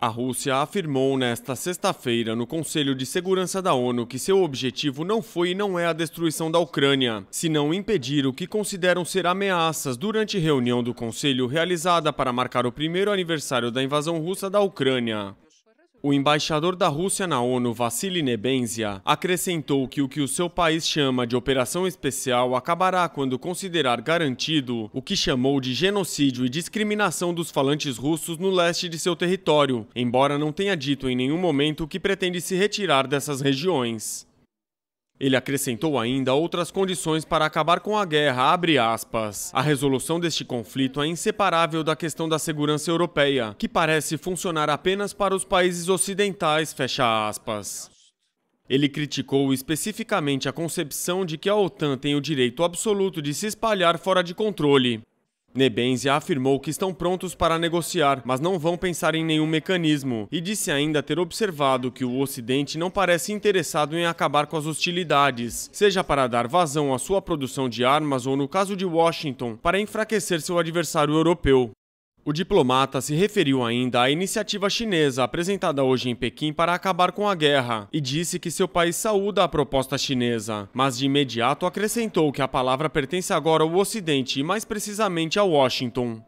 A Rússia afirmou nesta sexta-feira no Conselho de Segurança da ONU que seu objetivo não foi e não é a destruição da Ucrânia, senão impedir o que consideram ser ameaças durante reunião do Conselho realizada para marcar o primeiro aniversário da invasão russa da Ucrânia. O embaixador da Rússia na ONU, Vassili Nebenzia, acrescentou que o que o seu país chama de operação especial acabará quando considerar garantido o que chamou de genocídio e discriminação dos falantes russos no leste de seu território, embora não tenha dito em nenhum momento que pretende se retirar dessas regiões. Ele acrescentou ainda outras condições para acabar com a guerra, A resolução deste conflito é inseparável da questão da segurança europeia, que parece funcionar apenas para os países ocidentais, Ele criticou especificamente a concepção de que a OTAN tem o direito absoluto de se espalhar fora de controle. Nebenzia afirmou que estão prontos para negociar, mas não vão pensar em nenhum mecanismo, e disse ainda ter observado que o Ocidente não parece interessado em acabar com as hostilidades, seja para dar vazão à sua produção de armas ou, no caso de Washington, para enfraquecer seu adversário europeu. O diplomata se referiu ainda à iniciativa chinesa apresentada hoje em Pequim para acabar com a guerra e disse que seu país saúda a proposta chinesa, mas de imediato acrescentou que a palavra pertence agora ao Ocidente e mais precisamente a Washington.